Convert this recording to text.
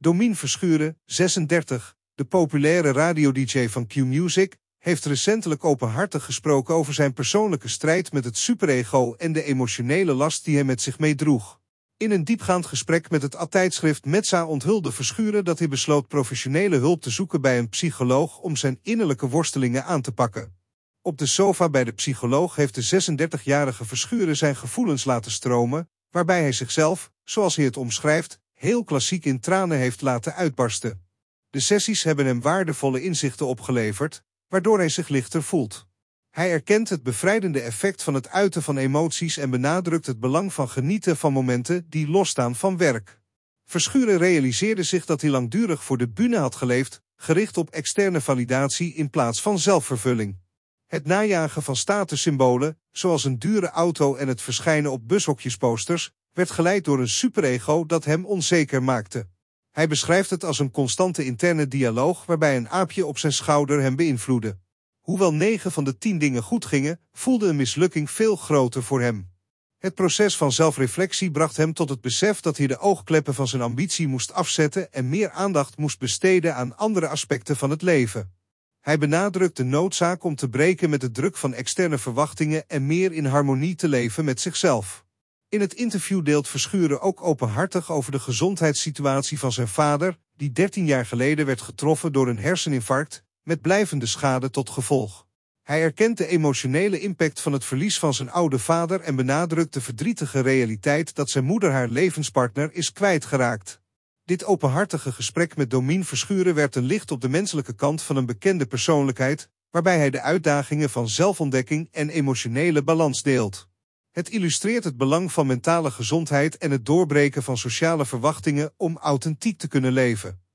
Domien Verschuren, 36, de populaire radio-dj van Q-Music, heeft recentelijk openhartig gesproken over zijn persoonlijke strijd met het superego en de emotionele last die hij met zich meedroeg. In een diepgaand gesprek met het tijdschrift Metza onthulde Verschuren dat hij besloot professionele hulp te zoeken bij een psycholoog om zijn innerlijke worstelingen aan te pakken. Op de sofa bij de psycholoog heeft de 36-jarige Verschuren zijn gevoelens laten stromen, waarbij hij zichzelf, zoals hij het omschrijft, heel klassiek in tranen heeft laten uitbarsten. De sessies hebben hem waardevolle inzichten opgeleverd, waardoor hij zich lichter voelt. Hij erkent het bevrijdende effect van het uiten van emoties en benadrukt het belang van genieten van momenten die losstaan van werk. Verschuren realiseerde zich dat hij langdurig voor de bühne had geleefd, gericht op externe validatie in plaats van zelfvervulling. Het najagen van statussymbolen, zoals een dure auto en het verschijnen op bushokjesposters, werd geleid door een superego dat hem onzeker maakte. Hij beschrijft het als een constante interne dialoog waarbij een aapje op zijn schouder hem beïnvloedde. Hoewel negen van de tien dingen goed gingen, voelde een mislukking veel groter voor hem. Het proces van zelfreflectie bracht hem tot het besef dat hij de oogkleppen van zijn ambitie moest afzetten en meer aandacht moest besteden aan andere aspecten van het leven. Hij benadrukt de noodzaak om te breken met de druk van externe verwachtingen en meer in harmonie te leven met zichzelf. In het interview deelt Verschuren ook openhartig over de gezondheidssituatie van zijn vader, die 13 jaar geleden werd getroffen door een herseninfarct met blijvende schade tot gevolg. Hij erkent de emotionele impact van het verlies van zijn oude vader en benadrukt de verdrietige realiteit dat zijn moeder haar levenspartner is kwijtgeraakt. Dit openhartige gesprek met Domien Verschuren werd een licht op de menselijke kant van een bekende persoonlijkheid, waarbij hij de uitdagingen van zelfontdekking en emotionele balans deelt. Het illustreert het belang van mentale gezondheid en het doorbreken van sociale verwachtingen om authentiek te kunnen leven.